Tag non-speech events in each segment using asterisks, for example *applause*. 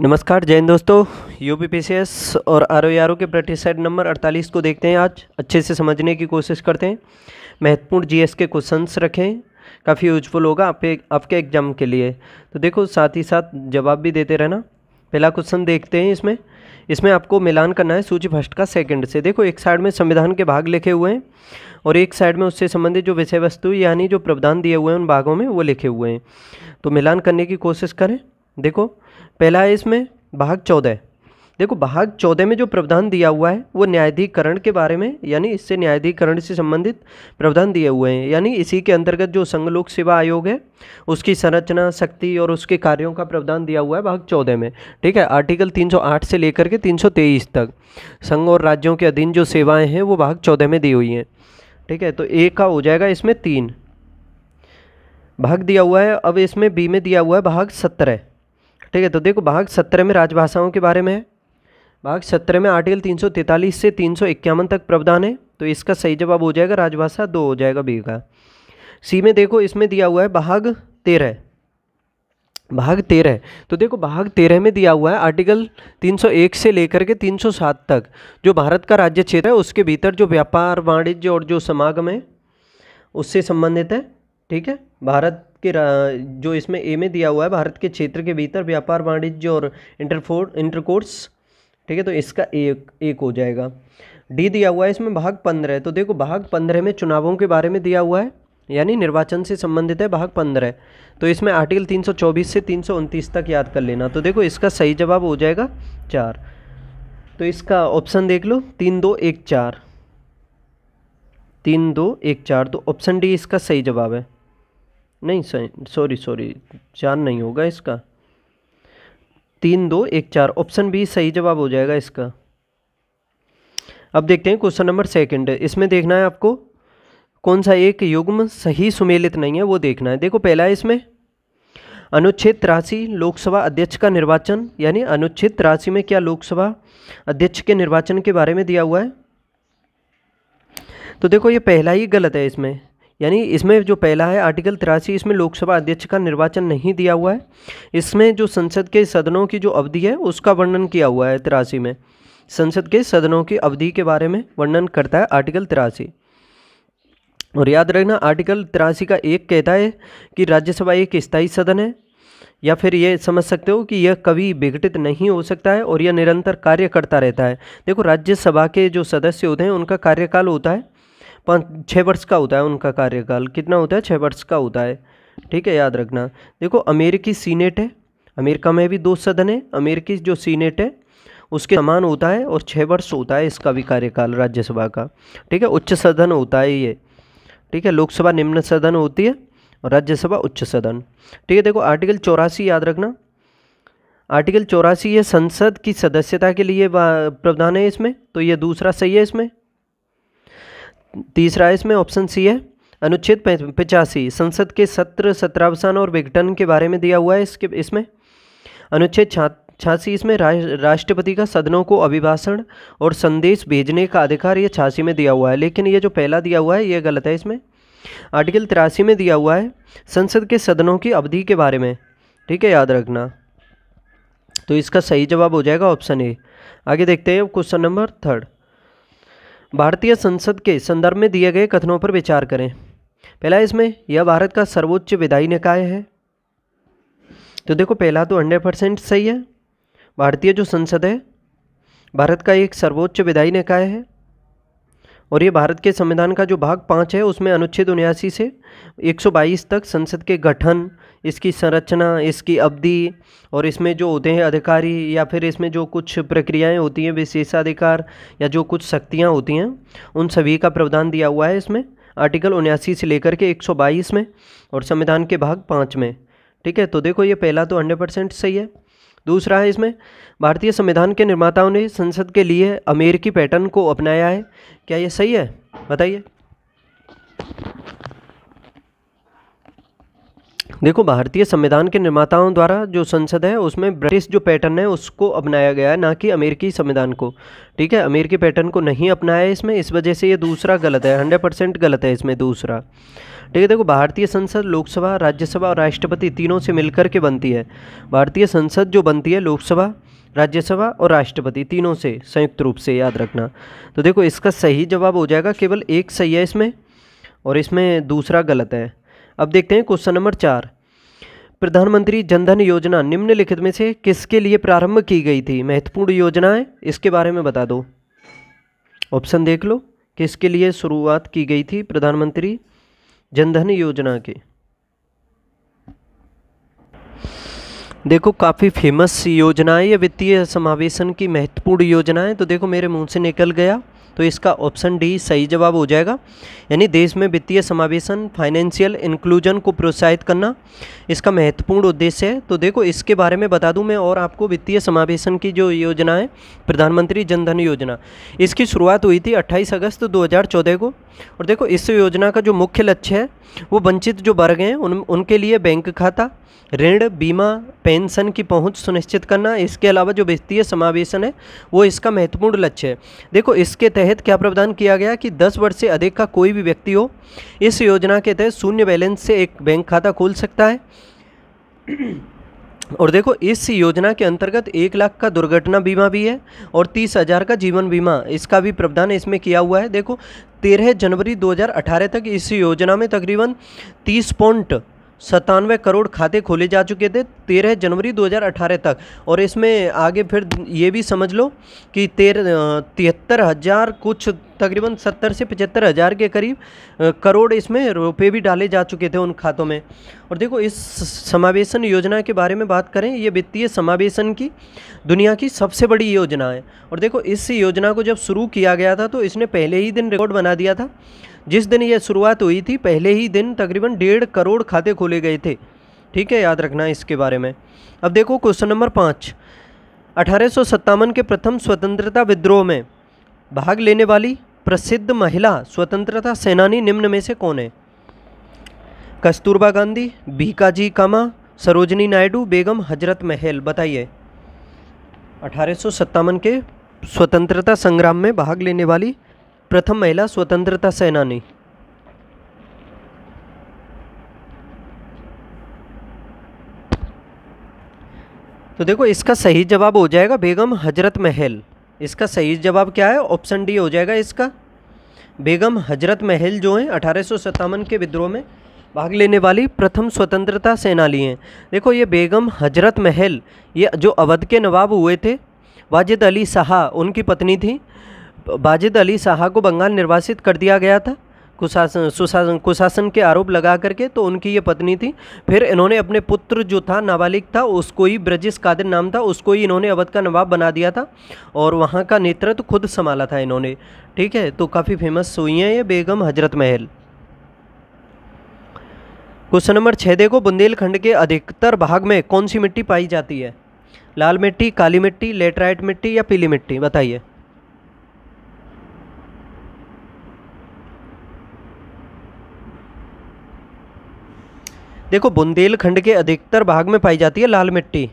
नमस्कार जैन दोस्तों U P P C S और आर ओ आर ओ के प्रैक्टिस सेट नंबर अड़तालीस को देखते हैं आज अच्छे से समझने की कोशिश करते हैं महत्वपूर्ण जी एस के क्वेश्चंस रखें काफ़ी यूजफुल होगा आपके आपके एग्जाम के लिए तो देखो साथ ही साथ जवाब भी देते रहना पहला क्वेश्चन देखते हैं इसमें इसमें आपको मिलान करना है सूची फर्स्ट का सेकंड से देखो एक साइड में संविधान के भाग लिखे हुए हैं और एक साइड में उससे संबंधित जो विषय वस्तु यानी जो प्रावधान दिए हुए हैं उन भागों में वो लिखे हुए हैं तो मिलान करने की कोशिश करें देखो पहला है इसमें भाग चौदह देखो भाग चौदह में जो प्रावधान दिया हुआ है वो न्यायाधिकरण के बारे में यानी इससे न्यायाधिकरण से संबंधित प्रावधान दिए हुए हैं यानी इसी के अंतर्गत जो संघ लोक सेवा आयोग है उसकी संरचना शक्ति और उसके कार्यों का प्रावधान दिया हुआ है भाग चौदह में ठीक है आर्टिकल 308 से लेकर के तीन तक संघ और राज्यों के अधीन जो सेवाएँ हैं वो भाग चौदह में दी हुई हैं ठीक है तो एक का हो जाएगा इसमें तीन भाग दिया हुआ है अब इसमें बी में दिया हुआ है भाग सत्रह ठीक है तो देखो भाग सत्रह में राजभाषाओं के बारे में है भाग सत्रह में आर्टिकल तैंतालीस से तीन तक प्रावधान है तो इसका सही जवाब हो जाएगा राजभाषा दो हो जाएगा बी का सी में देखो इसमें दिया हुआ है भाग तेरह भाग तेरह तो देखो भाग तेरह में दिया हुआ है आर्टिकल 301 से लेकर के 307 तक जो भारत का राज्य क्षेत्र है उसके भीतर जो व्यापार वाणिज्य और जो समागम है उससे संबंधित है ठीक है भारत के जो इसमें ए में दिया हुआ है भारत के क्षेत्र के भीतर व्यापार वाणिज्य और इंटरफोर्ड इंटरकोर्स ठीक है तो इसका एक एक हो जाएगा डी दिया हुआ है इसमें भाग पंद्रह तो देखो भाग पंद्रह में चुनावों के बारे में दिया हुआ है यानी निर्वाचन से संबंधित है भाग पंद्रह तो इसमें आर्टिकल तीन से तीन तक याद कर लेना तो देखो इसका सही जवाब हो जाएगा चार तो इसका ऑप्शन देख लो तीन दो एक चार तीन दो एक चार तो ऑप्शन डी इसका सही जवाब है नहीं सॉरी सॉरी चार नहीं होगा इसका तीन दो एक चार ऑप्शन बी सही जवाब हो जाएगा इसका अब देखते हैं क्वेश्चन नंबर सेकंड इसमें देखना है आपको कौन सा एक युग्म सही सुमेलित नहीं है वो देखना है देखो पहला है इसमें अनुच्छेद तिरासी लोकसभा अध्यक्ष का निर्वाचन यानी अनुच्छेद तिरासी में क्या लोकसभा अध्यक्ष के निर्वाचन के बारे में दिया हुआ है तो देखो ये पहला ही गलत है इसमें यानी इसमें जो पहला है आर्टिकल तिरासी इसमें लोकसभा अध्यक्ष का निर्वाचन नहीं दिया हुआ है इसमें जो संसद के सदनों की जो अवधि है उसका वर्णन किया हुआ है तिरासी में संसद के सदनों की अवधि के बारे में वर्णन करता है आर्टिकल तिरासी और याद रखना आर्टिकल तिरासी का एक कहता है कि राज्यसभा एक स्थायी सदन है या फिर ये समझ सकते हो कि यह कभी विघटित नहीं हो सकता है और यह निरंतर कार्य करता रहता है देखो राज्यसभा के जो सदस्य होते हैं उनका कार्यकाल होता है पाँच छः वर्ष का होता है उनका कार्यकाल कितना होता है छः वर्ष का होता है ठीक है याद रखना देखो अमेरिकी सीनेट है अमेरिका में भी दो सदन है अमेरिकी जो सीनेट है उसके समान होता है और छः वर्ष होता है इसका भी कार्यकाल राज्यसभा का ठीक है उच्च सदन होता है ये ठीक है लोकसभा निम्न सदन होती है और राज्यसभा उच्च सदन ठीक है देखो आर्टिकल चौरासी याद रखना आर्टिकल चौरासी ये संसद की सदस्यता के लिए प्रावधान है इसमें तो ये दूसरा सही है इसमें तीसरा इसमें ऑप्शन सी है अनुच्छेद पचासी संसद के सत्र सत्रावसान और विघटन के बारे में दिया हुआ है इसके इसमें अनुच्छेद छा छासी इसमें रा, राष्ट्रपति का सदनों को अभिभाषण और संदेश भेजने का अधिकार ये छासी में दिया हुआ है लेकिन ये जो पहला दिया हुआ है ये गलत है इसमें आर्टिकल तिरासी में दिया हुआ है संसद के सदनों की अवधि के बारे में ठीक है याद रखना तो इसका सही जवाब हो जाएगा ऑप्शन ए आगे देखते हैं क्वेश्चन नंबर थर्ड भारतीय संसद के संदर्भ में दिए गए कथनों पर विचार करें पहला इसमें यह भारत का सर्वोच्च विधायी निकाय है तो देखो पहला तो हंड्रेड परसेंट सही है भारतीय जो संसद है भारत का एक सर्वोच्च विधायी निकाय है और ये भारत के संविधान का जो भाग पाँच है उसमें अनुच्छेद उन्यासी से 122 तक संसद के गठन इसकी संरचना इसकी अवधि और इसमें जो होते हैं अधिकारी या फिर इसमें जो कुछ प्रक्रियाएं होती हैं विशेषाधिकार या जो कुछ शक्तियां होती हैं उन सभी का प्रावधान दिया हुआ है इसमें आर्टिकल उन्यासी से लेकर के 122 में और संविधान के भाग पाँच में ठीक है तो देखो ये पहला तो हंड्रेड परसेंट सही है दूसरा है इसमें भारतीय संविधान के निर्माताओं ने संसद के लिए अमेरिकी पैटर्न को अपनाया है क्या यह सही है बताइए देखो भारतीय संविधान के निर्माताओं द्वारा जो संसद है उसमें ब्रिटिश जो पैटर्न है उसको अपनाया गया है ना कि अमेरिकी संविधान को ठीक है अमेरिकी पैटर्न को नहीं अपनाया इसमें इस वजह से ये दूसरा गलत है हंड्रेड परसेंट गलत है इसमें दूसरा ठीक है देखो भारतीय संसद लोकसभा राज्यसभा और राष्ट्रपति तीनों से मिलकर के बनती है भारतीय संसद जो बनती है लोकसभा राज्यसभा और राष्ट्रपति तीनों से संयुक्त रूप से याद रखना तो देखो इसका सही जवाब हो जाएगा केवल एक सही है इसमें और इसमें दूसरा गलत है अब देखते हैं क्वेश्चन नंबर चार प्रधानमंत्री जनधन योजना निम्नलिखित में से किसके लिए प्रारंभ की गई थी महत्वपूर्ण योजना है इसके बारे में बता दो ऑप्शन देख लो किसके लिए शुरुआत की गई थी प्रधानमंत्री जनधन योजना के देखो काफ़ी फेमस योजना है ये वित्तीय समावेशन की महत्वपूर्ण योजना है तो देखो मेरे मुंह से निकल गया तो इसका ऑप्शन डी सही जवाब हो जाएगा यानी देश में वित्तीय समावेशन फाइनेंशियल इंक्लूजन को प्रोत्साहित करना इसका महत्वपूर्ण उद्देश्य है तो देखो इसके बारे में बता दूं मैं और आपको वित्तीय समावेशन की जो योजना है प्रधानमंत्री जनधन योजना इसकी शुरुआत हुई थी 28 अगस्त 2014 को और देखो इस योजना का जो मुख्य लक्ष्य है वो वंचित जो वर्ग हैं उन उनके लिए बैंक खाता ऋण बीमा पेंशन की पहुंच सुनिश्चित करना इसके अलावा जो वित्तीय समावेशन है वो इसका महत्वपूर्ण लक्ष्य है देखो इसके तहत तहत क्या प्रावधान किया गया कि 10 वर्ष से अधिक का कोई भी व्यक्ति हो इस योजना के तहत शून्य बैलेंस से एक बैंक खाता खोल सकता है *clears throat* और देखो इस योजना के अंतर्गत एक लाख का दुर्घटना बीमा भी है और तीस हज़ार का जीवन बीमा इसका भी प्रावधान इसमें किया हुआ है देखो तेरह जनवरी 2018 तक इस योजना में तकरीबन तीस पॉइंट सत्तानवे करोड़ खाते खोले जा चुके थे तेरह जनवरी 2018 तक और इसमें आगे फिर ये भी समझ लो कि तेरह तिहत्तर हज़ार कुछ तकरीबन सत्तर से पचहत्तर हज़ार के करीब करोड़ इसमें रुपए भी डाले जा चुके थे उन खातों में और देखो इस समावेशन योजना के बारे में बात करें ये वित्तीय समावेशन की दुनिया की सबसे बड़ी योजना है और देखो इस योजना को जब शुरू किया गया था तो इसने पहले ही दिन रिकॉर्ड बना दिया था जिस दिन यह शुरुआत हुई थी पहले ही दिन तकरीबन डेढ़ करोड़ खाते खोले गए थे ठीक है याद रखना इसके बारे में अब देखो क्वेश्चन नंबर पाँच अठारह के प्रथम स्वतंत्रता विद्रोह में भाग लेने वाली प्रसिद्ध महिला स्वतंत्रता सेनानी निम्न में से कौन है कस्तूरबा गांधी भीकाजी कामा सरोजनी नायडू बेगम हजरत महल बताइए अठारह के स्वतंत्रता संग्राम में भाग लेने वाली प्रथम महिला स्वतंत्रता सेनानी तो देखो इसका सही जवाब हो जाएगा बेगम हजरत महल इसका सही जवाब क्या है ऑप्शन डी हो जाएगा इसका बेगम हजरत महल जो हैं अठारह के विद्रोह में भाग लेने वाली प्रथम स्वतंत्रता सेनानी हैं देखो ये बेगम हजरत महल ये जो अवध के नवाब हुए थे वाजिद अली शाह उनकी पत्नी थी बाजिद अली शाह को बंगाल निर्वासित कर दिया गया था कुशासन सुशासन कुशासन के आरोप लगा करके तो उनकी ये पत्नी थी फिर इन्होंने अपने पुत्र जो था नाबालिग था उसको ही ब्रजेश कादिर नाम था उसको ही इन्होंने अवध का नवाब बना दिया था और वहाँ का नेतृत्व खुद संभाला था इन्होंने ठीक है तो काफ़ी फेमस हुई हैं ये बेगम हजरत महल क्वेश्चन नंबर छः देखो बुंदेलखंड के अधिकतर भाग में कौन सी मिट्टी पाई जाती है लाल मिट्टी काली मिट्टी लेटराइट मिट्टी या पीली मिट्टी बताइए देखो बुंदेलखंड के अधिकतर भाग में पाई जाती है लाल मिट्टी *clears throat*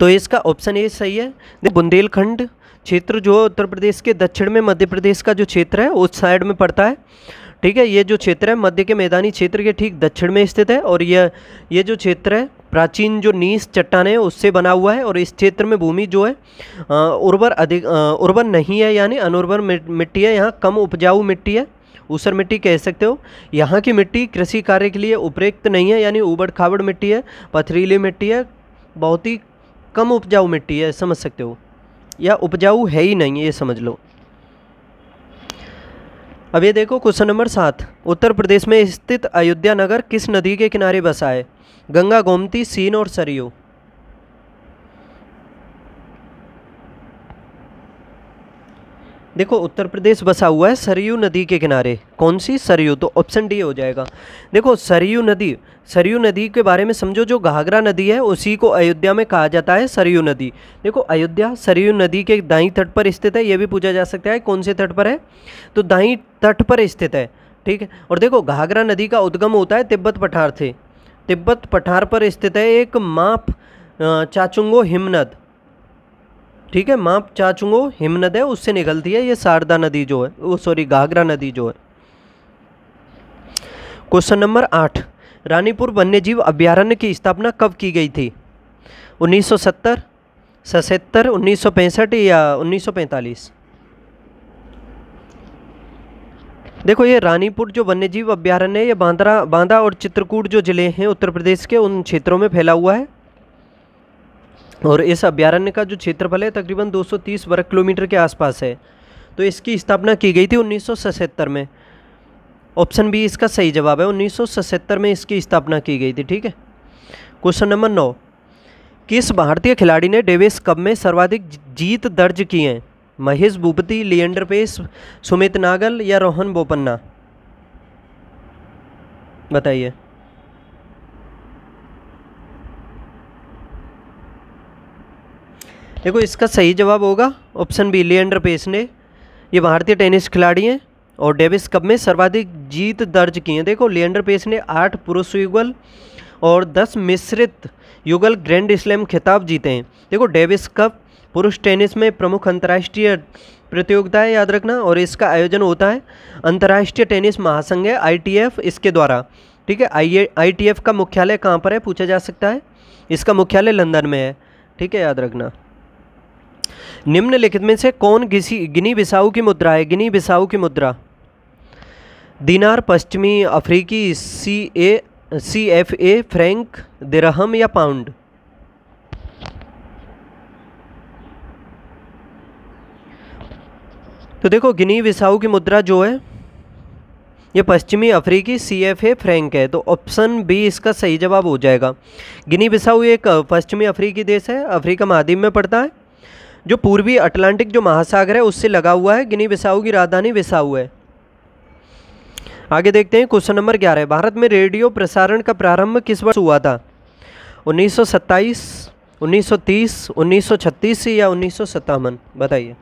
तो इसका ऑप्शन ए सही है बुंदेलखंड क्षेत्र जो उत्तर प्रदेश के दक्षिण में मध्य प्रदेश का जो क्षेत्र है उस साइड में पड़ता है ठीक है ये जो क्षेत्र है मध्य के मैदानी क्षेत्र के ठीक दक्षिण में स्थित है और यह ये जो क्षेत्र है प्राचीन जो नीस चट्टान है उससे बना हुआ है और इस क्षेत्र में भूमि जो है उर्वर अधिक उर्वर नहीं है यानी अनुर्वर मिट्टी है यहाँ कम उपजाऊ मिट्टी है ऊसर मिट्टी कह सकते हो यहाँ की मिट्टी कृषि कार्य के लिए उपयुक्त नहीं है यानी उबड़ खाबड़ मिट्टी है पथरीली मिट्टी है बहुत ही कम उपजाऊ मिट्टी है समझ सकते हो या उपजाऊ है ही नहीं ये समझ लो अब ये देखो क्वेश्चन नंबर सात उत्तर प्रदेश में स्थित अयोध्या नगर किस नदी के किनारे बसा है गंगा गोमती सीन और सरयू देखो उत्तर प्रदेश बसा हुआ है सरयू नदी के किनारे कौन सी सरयू तो ऑप्शन डी हो जाएगा देखो सरयू नदी सरयू नदी के बारे में समझो जो घाघरा नदी है उसी को अयोध्या में कहा जाता है सरयू नदी देखो अयोध्या सरयू नदी के दाई तट पर स्थित है ये भी पूछा जा सकता है कौन से तट पर है तो दाई तट पर स्थित है ठीक है और देखो घाघरा नदी का उद्गम होता है तिब्बत पठार से तिब्बत पठार पर स्थित है एक माप चाचुंगो हिमनद ठीक है माँ चाचुंगो हिमनद है उससे निकलती है ये शारदा नदी जो है वो सॉरी घाघरा नदी जो है क्वेश्चन नंबर आठ रानीपुर वन्यजीव अभ्यारण्य की स्थापना कब की गई थी 1970, सौ उन्नीस या 1945 देखो ये रानीपुर जो वन्यजीव अभ्यारण्य है ये बांद्रा बांदा और चित्रकूट जो ज़िले हैं उत्तर प्रदेश के उन क्षेत्रों में फैला हुआ है और इस अभ्यारण्य का जो क्षेत्रफल है तकरीबन 230 वर्ग किलोमीटर के आसपास है तो इसकी स्थापना की गई थी उन्नीस में ऑप्शन बी इसका सही जवाब है उन्नीस में इसकी स्थापना की गई थी ठीक है क्वेश्चन नंबर नौ किस भारतीय खिलाड़ी ने डेविस कप में सर्वाधिक जीत दर्ज की हैं महेश भूपति लियंडर पेस सुमित नागल या रोहन बोपन्ना बताइए देखो इसका सही जवाब होगा ऑप्शन बी लियंडर पेस ने ये भारतीय टेनिस खिलाड़ी हैं और डेविस कप में सर्वाधिक जीत दर्ज किए हैं देखो लियंडर पेस ने आठ पुरुष युगल और दस मिश्रित युगल ग्रैंड स्लैम खिताब जीते हैं देखो डेविस कप पुरुष टेनिस में प्रमुख अंतर्राष्ट्रीय प्रतियोगिता है याद रखना और इसका आयोजन होता है अंतर्राष्ट्रीय टेनिस महासंघ है आई इसके द्वारा ठीक है आई आईटीएफ का मुख्यालय कहाँ पर है पूछा जा सकता है इसका मुख्यालय लंदन में है ठीक है याद रखना निम्नलिखित में से कौन किसी गिनी बिसाऊ की मुद्रा है गिनी बिसाऊ की मुद्रा दिनार पश्चिमी अफ्रीकी सी ए सी एफ ए फ्रेंक दिरहम या पाउंड तो देखो गिनी विसाऊ की मुद्रा जो है ये पश्चिमी अफ्रीकी सी एफ ए फ्रेंक है तो ऑप्शन बी इसका सही जवाब हो जाएगा गिनी बिसाऊ एक पश्चिमी अफ्रीकी देश है अफ्रीका महाद्वीप में पड़ता है जो पूर्वी अटलांटिक जो महासागर है उससे लगा हुआ है गिनी बिसाऊ की राजधानी बिसाऊ है आगे देखते हैं क्वेश्चन नंबर ग्यारह भारत में रेडियो प्रसारण का प्रारंभ किस वर्ष हुआ था 1927, 1930, 1936 या उन्नीस बताइए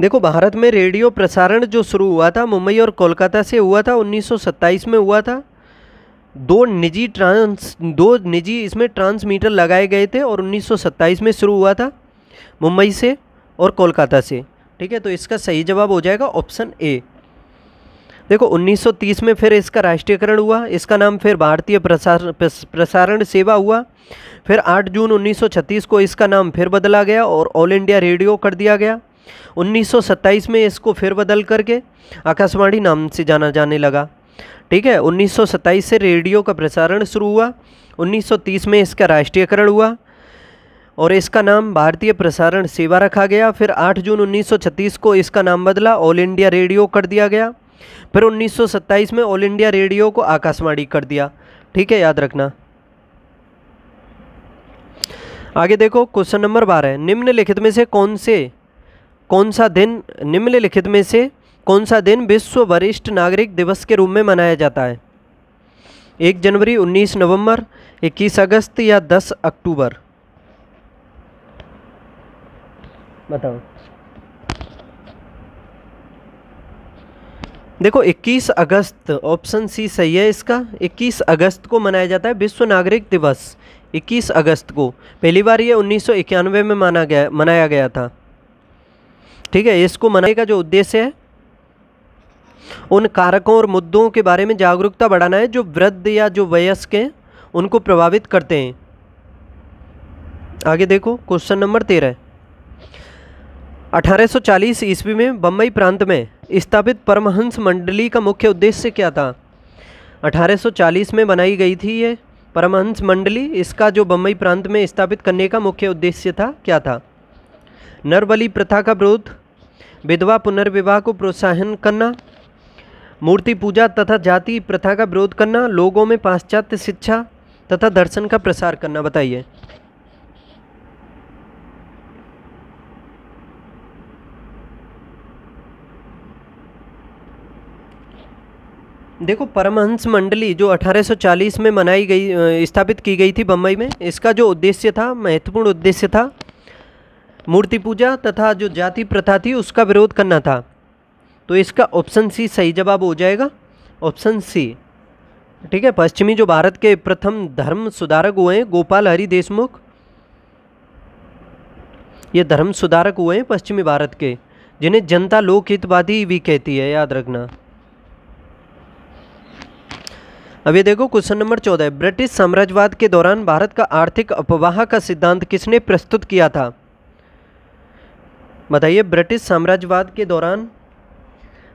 देखो भारत में रेडियो प्रसारण जो शुरू हुआ था मुंबई और कोलकाता से हुआ था 1927 में हुआ था दो निजी ट्रांस दो निजी इसमें ट्रांसमीटर लगाए गए थे और 1927 में शुरू हुआ था मुंबई से और कोलकाता से ठीक है तो इसका सही जवाब हो जाएगा ऑप्शन ए देखो 1930 में फिर इसका राष्ट्रीयकरण हुआ इसका नाम फिर भारतीय प्रसार प्रसारण सेवा हुआ फिर 8 जून 1936 को इसका नाम फिर बदला गया और ऑल इंडिया रेडियो कर दिया गया 1927 में इसको फिर बदल करके आकाशवाणी नाम से जाना जाने लगा ठीक है 1927 से रेडियो का प्रसारण शुरू हुआ 1930 में इसका राष्ट्रीयकरण हुआ और इसका नाम भारतीय प्रसारण सेवा रखा गया फिर 8 जून 1936 को इसका नाम बदला ऑल इंडिया रेडियो कर दिया गया फिर 1927 में ऑल इंडिया रेडियो को आकाशवाणी कर दिया ठीक है याद रखना आगे देखो क्वेश्चन नंबर बारह निम्नलिखित में से कौन से कौन सा दिन निम्नलिखित में से कौन सा दिन विश्व वरिष्ठ नागरिक दिवस के रूप में मनाया जाता है एक जनवरी उन्नीस नवंबर इक्कीस अगस्त या दस अक्टूबर बताओ देखो 21 अगस्त ऑप्शन सी सही है इसका 21 अगस्त को मनाया जाता है विश्व नागरिक दिवस 21 अगस्त को पहली बार ये उन्नीस में माना गया मनाया गया था ठीक है इसको मनाने का जो उद्देश्य है उन कारकों और मुद्दों के बारे में जागरूकता बढ़ाना है जो वृद्ध या जो वयस्क हैं उनको प्रभावित करते हैं आगे देखो क्वेश्चन नंबर तेरह 1840 ईस्वी में बम्बई प्रांत में स्थापित परमहंस मंडली का मुख्य उद्देश्य क्या था 1840 में बनाई गई थी ये परमहंस मंडली इसका जो बम्बई प्रांत में स्थापित करने का मुख्य उद्देश्य था क्या था नरबली प्रथा का विरोध विधवा पुनर्विवाह को प्रोत्साहन करना मूर्ति पूजा तथा जाति प्रथा का विरोध करना लोगों में पाश्चात्य शिक्षा तथा दर्शन का प्रसार करना बताइए देखो परमहंस मंडली जो 1840 में मनाई गई स्थापित की गई थी बम्बई में इसका जो उद्देश्य था महत्वपूर्ण उद्देश्य था मूर्ति पूजा तथा जो जाति प्रथा थी उसका विरोध करना था तो इसका ऑप्शन सी सही जवाब हो जाएगा ऑप्शन सी ठीक है पश्चिमी जो भारत के प्रथम धर्म सुधारक हुए हैं गोपाल हरि देशमुख ये धर्म सुधारक हुए हैं पश्चिमी भारत के जिन्हें जनता लोकहितवादी भी कहती है याद रखना अब ये देखो क्वेश्चन नंबर चौदह ब्रिटिश साम्राज्यवाद के दौरान भारत का आर्थिक अपवाह का सिद्धांत किसने प्रस्तुत किया था बताइए ब्रिटिश साम्राज्यवाद के दौरान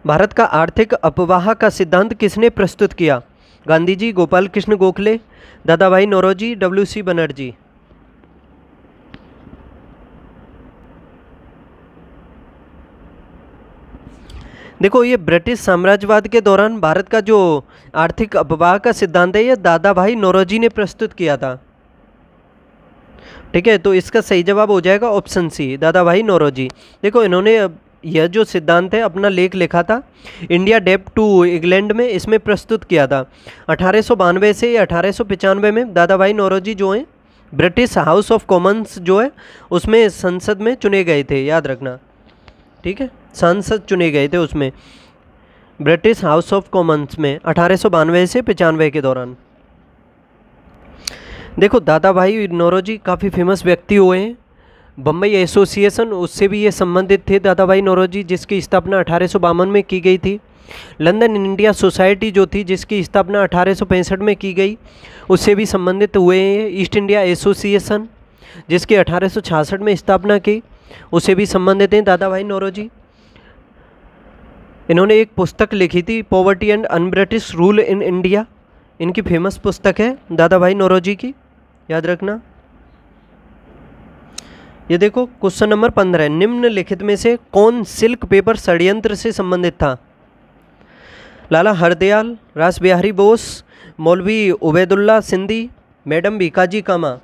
भारत का आर्थिक अपवाह का सिद्धांत किसने प्रस्तुत किया गांधी जी गोपाल कृष्ण गोखले दादा भाई नौरोजी डब्ल्यू सी बनर्जी देखो ये ब्रिटिश साम्राज्यवाद के दौरान भारत का जो आर्थिक अपवाह का सिद्धांत है ये दादा भाई नौरोजी ने प्रस्तुत किया था ठीक है तो इसका सही जवाब हो जाएगा ऑप्शन सी दादा भाई नौरोजी देखो इन्होंने यह जो सिद्धांत है अपना लेख लिखा था इंडिया डेप टू इंग्लैंड में इसमें प्रस्तुत किया था अठारह से अठारह में दादा भाई नौरोजी जो हैं ब्रिटिश हाउस ऑफ कॉमन्स जो है उसमें संसद में चुने गए थे याद रखना ठीक है सांसद चुने गए थे उसमें ब्रिटिश हाउस ऑफ कॉमन्स में अठारह से पचानवे के दौरान देखो दादा भाई नौरोजी काफ़ी फेमस व्यक्ति हुए हैं बम्बई एसोसिएशन उससे भी ये संबंधित थे दादा भाई नौरोजी जिसकी स्थापना अठारह में की गई थी लंदन इंडिया सोसाइटी जो थी जिसकी स्थापना अठारह में की गई उससे भी संबंधित हुए ईस्ट इंडिया एसोसिएशन जिसकी अठारह में स्थापना की उससे भी संबंधित हैं दादा भाई नौरोजी इन्होंने एक पुस्तक लिखी थी poverty and unBritish rule in India इनकी फेमस पुस्तक है दादा भाई नौरोजी की याद रखना ये देखो क्वेश्चन नंबर पंद्रह निम्नलिखित में से कौन सिल्क पेपर षड्यंत्र से संबंधित था लाला हरदयाल रास बिहारी बोस मौलवी उबैदुल्ला सिंधी मैडम बीकाजी कामा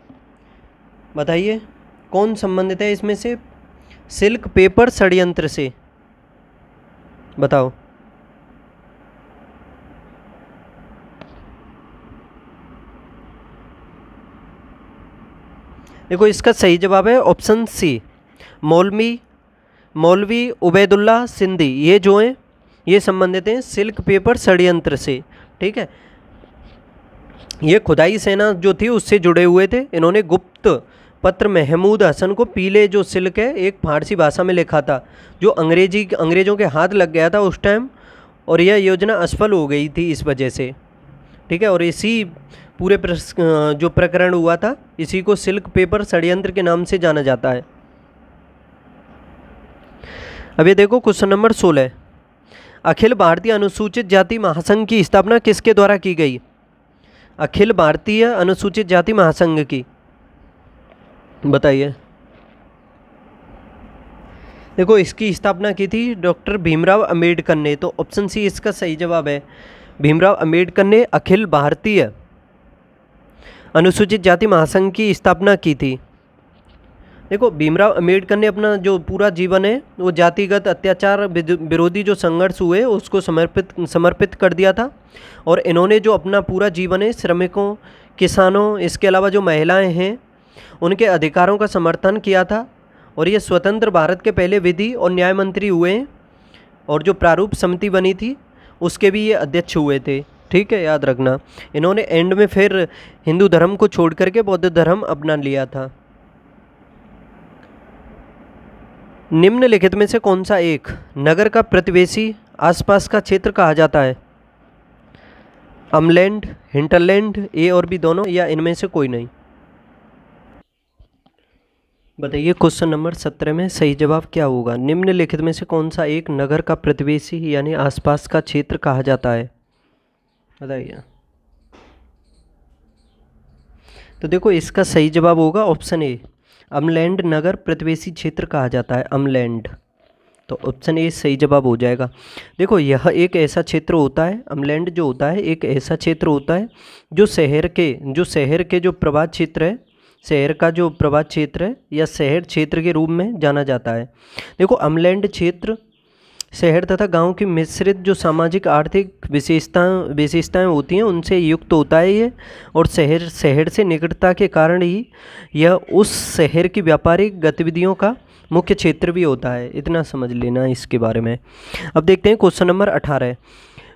बताइए कौन संबंधित है इसमें से सिल्क पेपर षड्यंत्र से बताओ देखो इसका सही जवाब है ऑप्शन सी मौलवी मौलवी उबैदुल्ला सिंधी ये जो हैं ये संबंधित हैं सिल्क पेपर षडयंत्र से ठीक है ये खुदाई सेना जो थी उससे जुड़े हुए थे इन्होंने गुप्त पत्र महमूद हसन को पीले जो सिल्क है एक फारसी भाषा में लिखा था जो अंग्रेजी अंग्रेज़ों के हाथ लग गया था उस टाइम और यह योजना असफल हो गई थी इस वजह से ठीक है और इसी पूरे जो प्रकरण हुआ था इसी को सिल्क पेपर षडयंत्र के नाम से जाना जाता है अब ये देखो क्वेश्चन नंबर सोलह अखिल भारतीय अनुसूचित जाति महासंघ की स्थापना किसके द्वारा की गई अखिल भारतीय अनुसूचित जाति महासंघ की बताइए देखो इसकी स्थापना की थी डॉक्टर भीमराव अम्बेडकर ने तो ऑप्शन सी इसका सही जवाब है भीमराव अम्बेडकर ने अखिल भारतीय अनुसूचित जाति महासंघ की स्थापना की थी देखो भीमराव अम्बेडकर ने अपना जो पूरा जीवन है वो जातिगत अत्याचार विरोधी जो संघर्ष हुए उसको समर्पित समर्पित कर दिया था और इन्होंने जो अपना पूरा जीवन है श्रमिकों किसानों इसके अलावा जो महिलाएं हैं उनके अधिकारों का समर्थन किया था और ये स्वतंत्र भारत के पहले विधि और न्याय मंत्री हुए और जो प्रारूप समिति बनी थी उसके भी ये अध्यक्ष हुए थे ठीक है याद रखना इन्होंने एंड में फिर हिंदू धर्म को छोड़ करके बौद्ध धर्म अपना लिया था निम्नलिखित में से कौन सा एक नगर का प्रतिवेशी आसपास का क्षेत्र कहा जाता है अमलैंड हिंटरलैंड ए और बी दोनों या इनमें से कोई नहीं बताइए क्वेश्चन नंबर सत्रह में सही जवाब क्या होगा निम्नलिखित में से कौन सा एक नगर का प्रतिवेशी यानी आसपास का क्षेत्र कहा जाता है बताइए तो देखो इसका सही जवाब होगा ऑप्शन ए अमलैंड नगर प्रतिवेशी क्षेत्र कहा जाता है अमलैंड तो ऑप्शन ए सही जवाब हो जाएगा देखो यह एक ऐसा क्षेत्र होता है अमलैंड जो होता है एक ऐसा क्षेत्र होता है जो शहर के जो शहर के जो प्रभात क्षेत्र है शहर का जो प्रभात क्षेत्र है या शहर क्षेत्र के रूप में जाना जाता है देखो अमलैंड क्षेत्र शहर तथा गांव की मिश्रित जो सामाजिक आर्थिक विशेषता विशेषताएं होती हैं उनसे युक्त होता है ये और शहर शहर से निकटता के कारण ही यह उस शहर की व्यापारिक गतिविधियों का मुख्य क्षेत्र भी होता है इतना समझ लेना इसके बारे में अब देखते हैं क्वेश्चन नंबर अठारह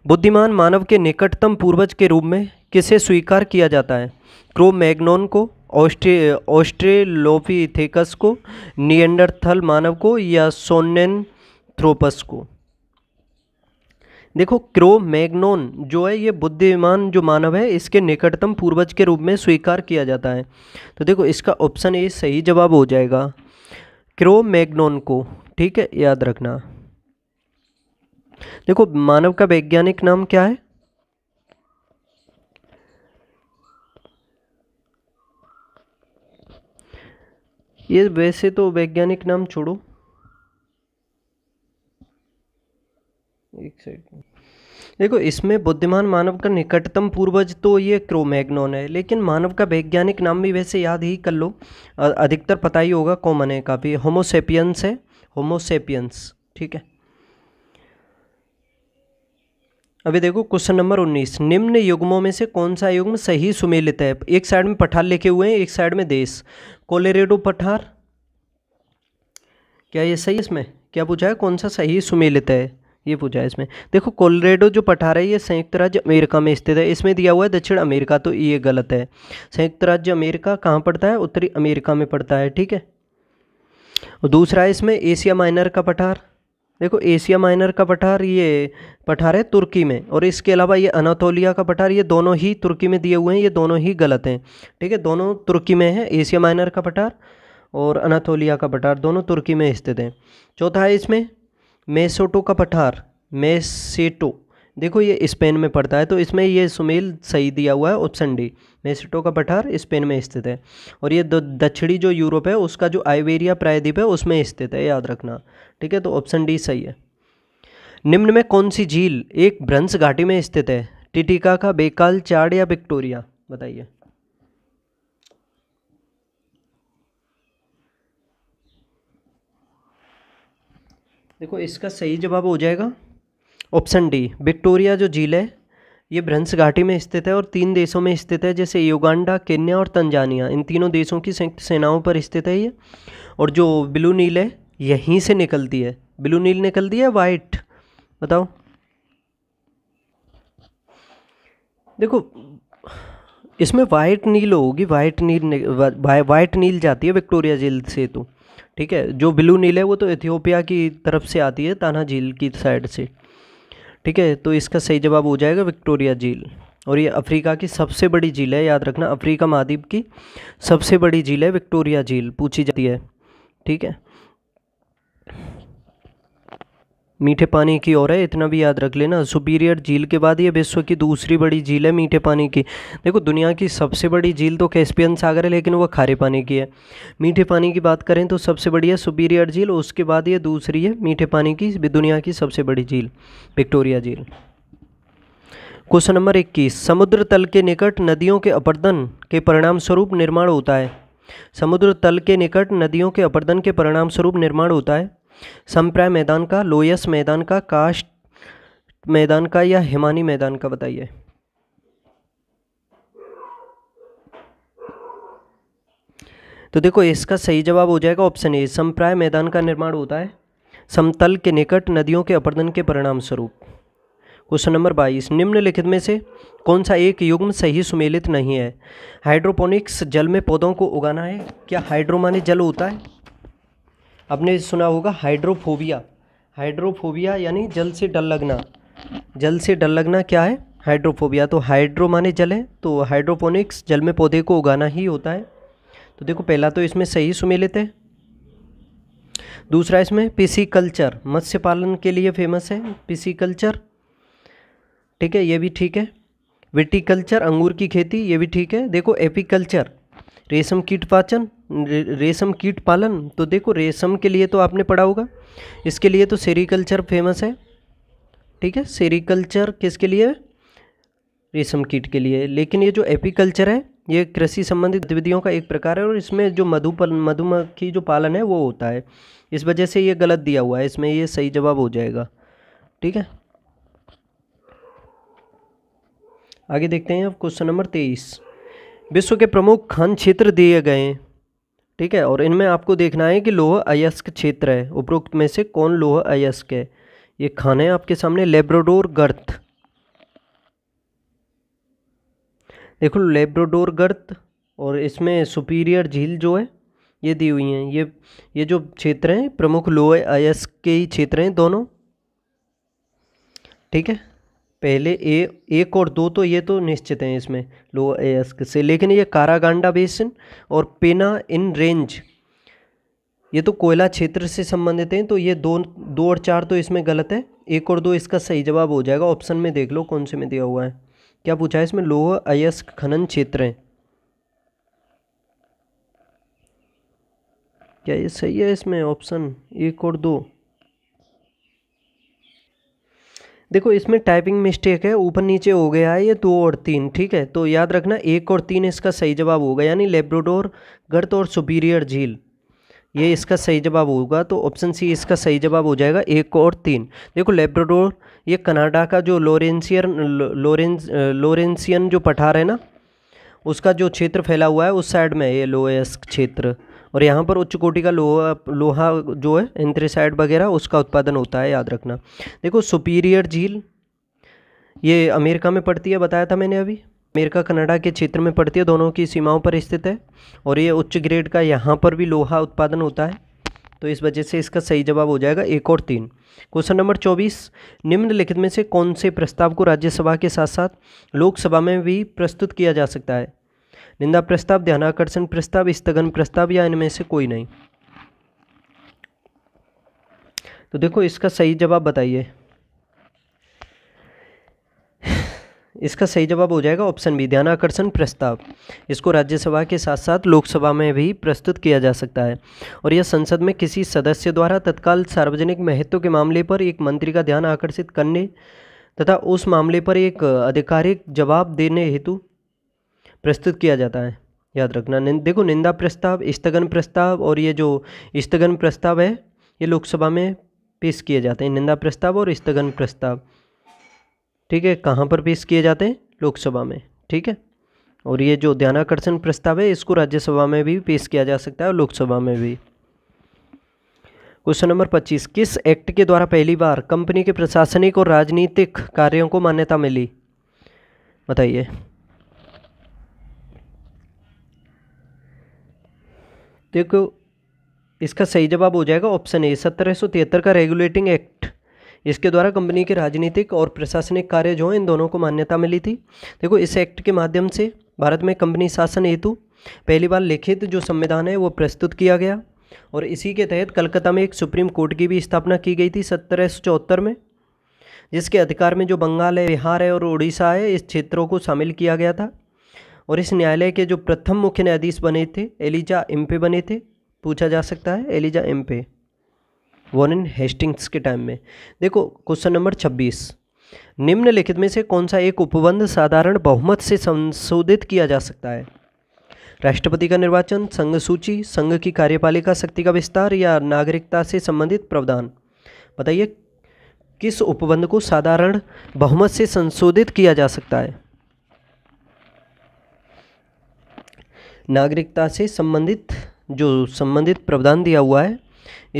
बुद्धिमान मानव के निकटतम पूर्वज के रूप में किसे स्वीकार किया जाता है क्रो मैग्नोन को ऑस्ट्रे ऑस्ट्रेलोपीथेकस को नियंडरथल मानव को या सोनेन थ्रोपस को देखो क्रो मैग्नोन जो है ये बुद्धिमान जो मानव है इसके निकटतम पूर्वज के रूप में स्वीकार किया जाता है तो देखो इसका ऑप्शन ए सही जवाब हो जाएगा क्रो मैग्नोन को ठीक है याद रखना देखो मानव का वैज्ञानिक नाम क्या है ये वैसे तो वैज्ञानिक नाम छोड़ो एक सेकंड देखो इसमें बुद्धिमान मानव का निकटतम पूर्वज तो ये क्रोमैग्नोन है लेकिन मानव का वैज्ञानिक नाम भी वैसे याद ही कर लो अधिकतर पता ही होगा कॉमन है काफ़ी होमोसेपियंस है होमोसेपियंस ठीक है अभी देखो क्वेश्चन नंबर उन्नीस निम्न युग्मों में से कौन सा युग्म सही सुमेलित है एक साइड में पठार लिखे हुए हैं एक साइड में देश कोलेरेडो पठार क्या ये सही इसमें क्या पूछा है कौन सा सही सुमेलित है ये पूछा है इसमें देखो कोलरेडो जो पठार है ये संयुक्त राज्य अमेरिका में स्थित है इसमें दिया हुआ है दक्षिण अमेरिका तो ये गलत है संयुक्त राज्य अमेरिका कहाँ पड़ता है उत्तरी अमेरिका में पड़ता है ठीक है दूसरा है इसमें एशिया माइनर का पठार देखो एशिया माइनर का पठार ये पठार है तुर्की में और इसके अलावा ये अनातोलिया का पठार ये दोनों ही तुर्की में दिए हुए हैं ये दोनों ही गलत हैं ठीक है दोनों तुर्की में है एशिया माइनर का पठार और अनातोलिया का पठार दोनों तुर्की में स्थित हैं चौथा है इसमें मेसोटो का पठार मेसेटो देखो ये स्पेन में पड़ता है तो इसमें ये सुमेल सही दिया हुआ है ऑप्शन डी मेसिटो का पठार स्पेन में स्थित है और ये दक्षिणी जो यूरोप है उसका जो आइवेरिया प्रायद्वीप है उसमें स्थित है याद रखना ठीक है तो ऑप्शन डी सही है निम्न में कौन सी झील एक भ्रंश घाटी में स्थित है टिटिका का बेकाल चाड या विक्टोरिया बताइए देखो इसका सही जवाब हो जाएगा ऑप्शन डी विक्टोरिया जो झील है ये भ्रंश घाटी में स्थित है और तीन देशों में स्थित है जैसे युगांडा केन्या और तंजानिया इन तीनों देशों की संयुक्त सेनाओं पर स्थित है ये और जो ब्लू नील है यहीं से निकलती है ब्लू नील निकलती है वाइट बताओ देखो इसमें वाइट नील होगी वाइट नील वाइट नील जाती है विक्टोरिया झील से तो ठीक है जो ब्लू नील है वो तो इथियोपिया की तरफ से आती है ताना झील की साइड से ठीक है तो इसका सही जवाब हो जाएगा विक्टोरिया झील और ये अफ्रीका की सबसे बड़ी झील है याद रखना अफ्रीका महाद्वीप की सबसे बड़ी झील है विक्टोरिया झील पूछी जाती है ठीक है मीठे पानी की और है इतना भी याद रख लेना सुपीरियर झील के बाद ये विश्व की दूसरी बड़ी झील है मीठे पानी की देखो दुनिया की सबसे बड़ी झील तो कैस्पियन सागर है लेकिन वह खारे पानी की है मीठे पानी की बात करें तो सबसे बड़ी है सुपीरियर झील उसके बाद ये दूसरी है मीठे पानी की दुनिया की सबसे बड़ी झील विक्टोरिया झील क्वेश्चन नंबर इक्कीस समुद्र तल के निकट नदियों के अपर्दन के परिणाम स्वरूप निर्माण होता है समुद्र तल के निकट नदियों के अपर्दन के परिणाम स्वरूप निर्माण होता है समप्राय मैदान का लोयस मैदान का कास्ट मैदान का या हिमानी मैदान का बताइए तो देखो इसका सही जवाब हो जाएगा ऑप्शन ए संप्राय मैदान का निर्माण होता है समतल के निकट नदियों के अपर्दन के परिणाम स्वरूप क्वेश्चन नंबर बाईस निम्नलिखित में से कौन सा एक युग्म सही सुमेलित नहीं है हाइड्रोपोनिक्स जल में पौधों को उगाना है क्या हाइड्रोमानी जल होता है आपने सुना होगा हाइड्रोफोबिया हाइड्रोफोबिया यानी जल से डर लगना जल से डर लगना क्या है हाइड्रोफोबिया तो हाइड्रो माने जल है तो हाइड्रोपोनिक्स जल में पौधे को उगाना ही होता है तो देखो पहला तो इसमें सही सुमेलित है दूसरा इसमें कल्चर मत्स्य पालन के लिए फेमस है पिसिकल्चर ठीक है ये भी ठीक है कल्चर अंगूर की खेती ये भी ठीक है देखो कल्चर रेशम कीट पाचन रे, रेशम कीट पालन तो देखो रेशम के लिए तो आपने पढ़ा होगा इसके लिए तो सेरिकल्चर फेमस है ठीक है सेरिकल्चर किसके लिए रेशम कीट के लिए लेकिन ये जो एपिकल्चर है ये कृषि संबंधित गतिविधियों का एक प्रकार है और इसमें जो मधुपल मधुमक्खी जो पालन है वो होता है इस वजह से ये गलत दिया हुआ है इसमें ये सही जवाब हो जाएगा ठीक है आगे देखते हैं अब क्वेश्चन नंबर तेईस विश्व के प्रमुख खान क्षेत्र दिए गए हैं ठीक है और इनमें आपको देखना है कि लोह अयस्क क्षेत्र है उपरोक्त में से कौन लोह अयस्क है ये खाना है आपके सामने लेब्रोडोर गर्थ देखो लेब्रोडोर गर्थ और इसमें सुपीरियर झील जो है ये दी हुई हैं ये ये जो क्षेत्र हैं प्रमुख लोह अयस्क के ही क्षेत्र हैं दोनों ठीक है पहले ए एक और दो तो ये तो निश्चित हैं इसमें लोअर एस्क से लेकिन ये कारागांडा बेसिन और पेना इन रेंज ये तो कोयला क्षेत्र से संबंधित हैं तो ये दो दो और चार तो इसमें गलत है एक और दो इसका सही जवाब हो जाएगा ऑप्शन में देख लो कौन से में दिया हुआ है क्या पूछा है इसमें लोह अयस्क खनन क्षेत्र हैं क्या ये सही है इसमें ऑप्शन एक और दो देखो इसमें टाइपिंग मिस्टेक है ऊपर नीचे हो गया है ये दो और तीन ठीक है तो याद रखना एक और तीन इसका सही जवाब होगा यानी लेब्रोडोर गर्त और सुपीरियर झील ये इसका सही जवाब होगा तो ऑप्शन सी इसका सही जवाब हो जाएगा एक और तीन देखो लेब्रोडोर ये कनाडा का जो लोरेंसियर लोरेंस लोरेंसियन जो पठार है ना उसका जो क्षेत्र फैला हुआ है उस साइड में ये लोएस्ट क्षेत्र और यहाँ पर उच्च कोटि का लोहा लोहा जो है एंथ्रेसाइड वगैरह उसका उत्पादन होता है याद रखना देखो सुपीरियर झील ये अमेरिका में पड़ती है बताया था मैंने अभी अमेरिका कनाडा के क्षेत्र में पड़ती है दोनों की सीमाओं पर स्थित है और ये उच्च ग्रेड का यहाँ पर भी लोहा उत्पादन होता है तो इस वजह से इसका सही जवाब हो जाएगा एक और तीन क्वेश्चन नंबर चौबीस निम्नलिखित में से कौन से प्रस्ताव को राज्यसभा के साथ साथ लोकसभा में भी प्रस्तुत किया जा सकता है निंदा प्रस्ताव ध्यानाकर्षण प्रस्ताव स्थगन प्रस्ताव या इनमें से कोई नहीं तो देखो इसका सही जवाब बताइए इसका सही जवाब हो जाएगा ऑप्शन बी ध्यानाकर्षण प्रस्ताव इसको राज्यसभा के साथ साथ लोकसभा में भी प्रस्तुत किया जा सकता है और यह संसद में किसी सदस्य द्वारा तत्काल सार्वजनिक महत्व के मामले पर एक मंत्री का ध्यान आकर्षित करने तथा उस मामले पर एक आधिकारिक जवाब देने हेतु प्रस्तुत किया जाता है याद रखना निंद, देखो निंदा प्रस्ताव स्थगन प्रस्ताव और ये जो स्थगन प्रस्ताव है ये लोकसभा में पेश किए जाते हैं निंदा प्रस्ताव और स्थगन प्रस्ताव ठीक है कहाँ पर पेश किए जाते हैं लोकसभा में ठीक है और ये जो ध्यानाकर्षण प्रस्ताव है इसको राज्यसभा में भी पेश किया जा सकता है और लोकसभा में भी क्वेश्चन नंबर पच्चीस किस एक्ट के द्वारा पहली बार कंपनी के प्रशासनिक और राजनीतिक कार्यों को मान्यता मिली बताइए देखो इसका सही जवाब हो जाएगा ऑप्शन ए सत्रह सौ तिहत्तर का रेगुलेटिंग एक्ट इसके द्वारा कंपनी के राजनीतिक और प्रशासनिक कार्य जो हैं इन दोनों को मान्यता मिली थी देखो इस एक्ट के माध्यम से भारत में कंपनी शासन हेतु पहली बार लिखित जो संविधान है वो प्रस्तुत किया गया और इसी के तहत कलकत्ता में एक सुप्रीम कोर्ट की भी स्थापना की गई थी सत्रह में जिसके अधिकार में जो बंगाल है बिहार है और उड़ीसा है इस क्षेत्रों को शामिल किया गया था और इस न्यायालय के जो प्रथम मुख्य न्यायाधीश बने थे एलिजा एम्पे बने थे पूछा जा सकता है एलिजा एम्पे इन हेस्टिंग्स के टाइम में देखो क्वेश्चन नंबर छब्बीस निम्नलिखित में से कौन सा एक उपबंध साधारण बहुमत से संशोधित किया जा सकता है राष्ट्रपति का निर्वाचन संघ सूची संघ की कार्यपालिका शक्ति का विस्तार या नागरिकता से संबंधित प्रावधान बताइए किस उपबंध को साधारण बहुमत से संशोधित किया जा सकता है नागरिकता से संबंधित जो संबंधित प्रावधान दिया हुआ है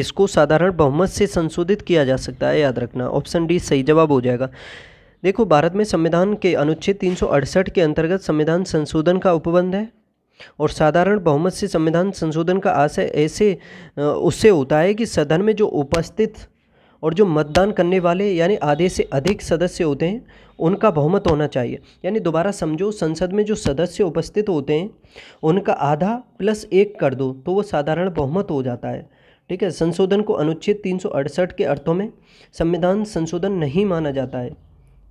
इसको साधारण बहुमत से संशोधित किया जा सकता है याद रखना ऑप्शन डी सही जवाब हो जाएगा देखो भारत में संविधान के अनुच्छेद तीन के अंतर्गत संविधान संशोधन का उपबंध है और साधारण बहुमत से संविधान संशोधन का आशय ऐसे उससे होता है कि सदन में जो उपस्थित और जो मतदान करने वाले यानी आधे से अधिक सदस्य होते हैं उनका बहुमत होना चाहिए यानी दोबारा समझो संसद में जो सदस्य उपस्थित होते हैं उनका आधा प्लस एक कर दो तो वो साधारण बहुमत हो जाता है ठीक है संशोधन को अनुच्छेद तीन के अर्थों में संविधान संशोधन नहीं माना जाता है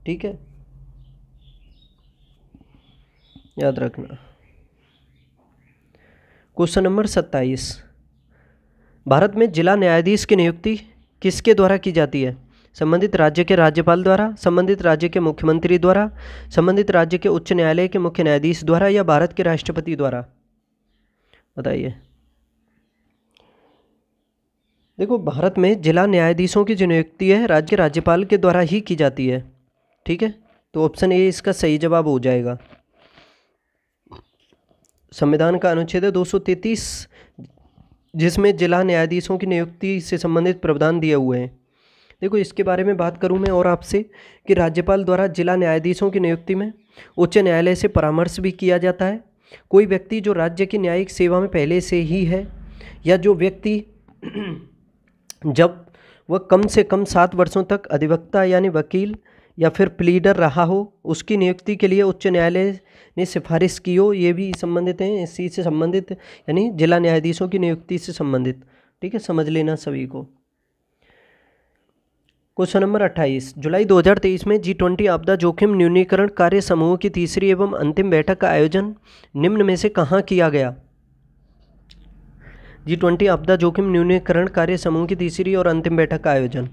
ठीक है याद रखना क्वेश्चन नंबर सत्ताईस भारत में जिला न्यायाधीश की नियुक्ति किसके द्वारा की जाती है संबंधित राज्य के राज्यपाल द्वारा संबंधित राज्य के मुख्यमंत्री द्वारा संबंधित राज्य के उच्च न्यायालय के मुख्य न्यायाधीश द्वारा या भारत के राष्ट्रपति द्वारा बताइए देखो भारत में जिला न्यायाधीशों की जो नियुक्ति है राज्य राज्यपाल के द्वारा ही की जाती है ठीक है तो ऑप्शन ए इसका सही जवाब हो जाएगा संविधान का अनुच्छेद है दो जिसमें जिला न्यायाधीशों की नियुक्ति से संबंधित प्रावधान दिए हुए हैं देखो इसके बारे में बात करूं मैं और आपसे कि राज्यपाल द्वारा जिला न्यायाधीशों की नियुक्ति में उच्च न्यायालय से परामर्श भी किया जाता है कोई व्यक्ति जो राज्य की न्यायिक सेवा में पहले से ही है या जो व्यक्ति *clears throat* जब वह कम से कम सात वर्षों तक अधिवक्ता यानी वकील या फिर प्लीडर रहा हो उसकी नियुक्ति के लिए उच्च न्यायालय ने सिफारिश की हो ये भी संबंधित हैं इस चीज़ से संबंधित यानी जिला न्यायाधीशों की नियुक्ति से संबंधित ठीक है समझ लेना सभी को क्वेश्चन नंबर 28 जुलाई 2023 में जी ट्वेंटी आपदा जोखिम न्यूनीकरण कार्य समूह की तीसरी एवं अंतिम बैठक का आयोजन निम्न में से कहाँ किया गया जी ट्वेंटी आपदा जोखिम न्यूनीकरण कार्य समूह की तीसरी और अंतिम बैठक का आयोजन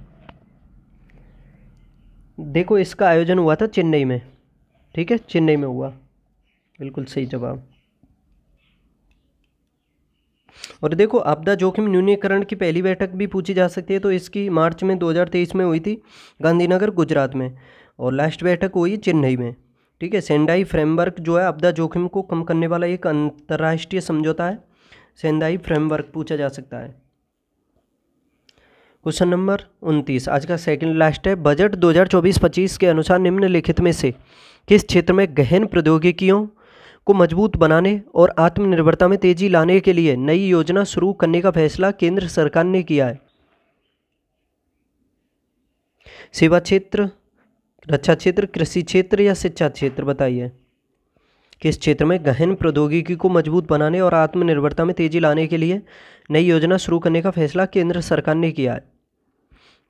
देखो इसका आयोजन हुआ था चेन्नई में ठीक है चेन्नई में हुआ बिल्कुल सही जवाब और देखो आपदा जोखिम न्यूनीकरण की पहली बैठक भी पूछी जा सकती है तो इसकी मार्च में 2023 में हुई थी गांधीनगर गुजरात में और लास्ट बैठक हुई चेन्नई में ठीक है सेंडाई फ्रेमवर्क जो है आपदा जोखिम को कम करने वाला एक अंतर्राष्ट्रीय समझौता है सेंडाई फ्रेमवर्क पूछा जा सकता है क्वेश्चन नंबर उनतीस आज का सेकंड लास्ट है बजट 2024-25 के अनुसार निम्नलिखित में से किस क्षेत्र में गहन प्रौद्योगिकियों को मजबूत बनाने और आत्मनिर्भरता में तेजी लाने के लिए नई योजना शुरू करने का फैसला केंद्र सरकार ने किया है सेवा क्षेत्र रक्षा क्षेत्र कृषि क्षेत्र या शिक्षा क्षेत्र बताइए किस क्षेत्र में गहन प्रौद्योगिकी को मजबूत बनाने और आत्मनिर्भरता में तेजी लाने के लिए नई योजना शुरू करने का फैसला केंद्र सरकार ने किया है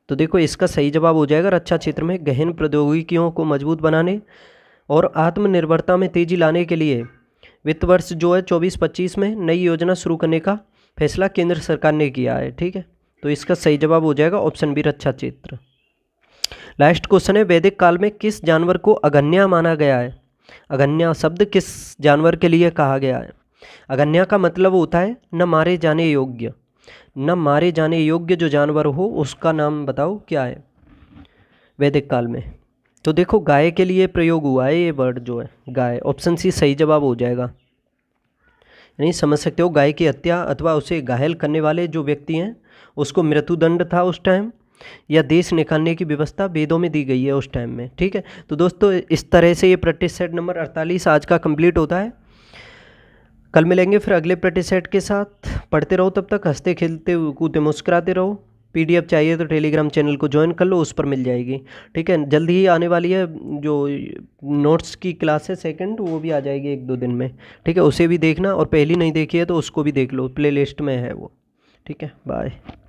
तो देखो इसका सही जवाब हो जाएगा रक्षा क्षेत्र में गहन प्रौद्योगिकियों को मजबूत बनाने और आत्मनिर्भरता में तेजी लाने के लिए वित्त वर्ष जो है चौबीस पच्चीस में नई योजना शुरू करने का फैसला केंद्र सरकार ने किया है ठीक है तो इसका सही जवाब हो जाएगा ऑप्शन बी रक्षा चित्र लास्ट क्वेश्चन है वैदिक काल में किस जानवर को अगन्या माना गया है अगन्या शब्द किस जानवर के लिए कहा गया है अगन्या का मतलब होता है न मारे जाने योग्य न मारे जाने योग्य जो जानवर हो उसका नाम बताओ क्या है वैदिक काल में तो देखो गाय के लिए प्रयोग हुआ है ये वर्ड जो है गाय ऑप्शन सी सही जवाब हो जाएगा यानी समझ सकते हो गाय की हत्या अथवा उसे घायल करने वाले जो व्यक्ति हैं उसको मृत्युदंड था उस टाइम या देश निकालने की व्यवस्था वेदों में दी गई है उस टाइम में ठीक है तो दोस्तों इस तरह से ये प्रैक्टिस सेट नंबर 48 आज का कंप्लीट होता है कल मिलेंगे फिर अगले प्रैक्टिस सेट के साथ पढ़ते रहो तब तक हंसते खेलते कूदते मुस्कराते रहो पीडीएफ चाहिए तो टेलीग्राम चैनल को ज्वाइन कर लो उस पर मिल जाएगी ठीक है जल्दी ही आने वाली है जो नोट्स की क्लास है सेकेंड वो भी आ जाएगी एक दो दिन में ठीक है उसे भी देखना और पहली नहीं देखी है तो उसको भी देख लो प्ले लिस्ट में है वो ठीक है बाय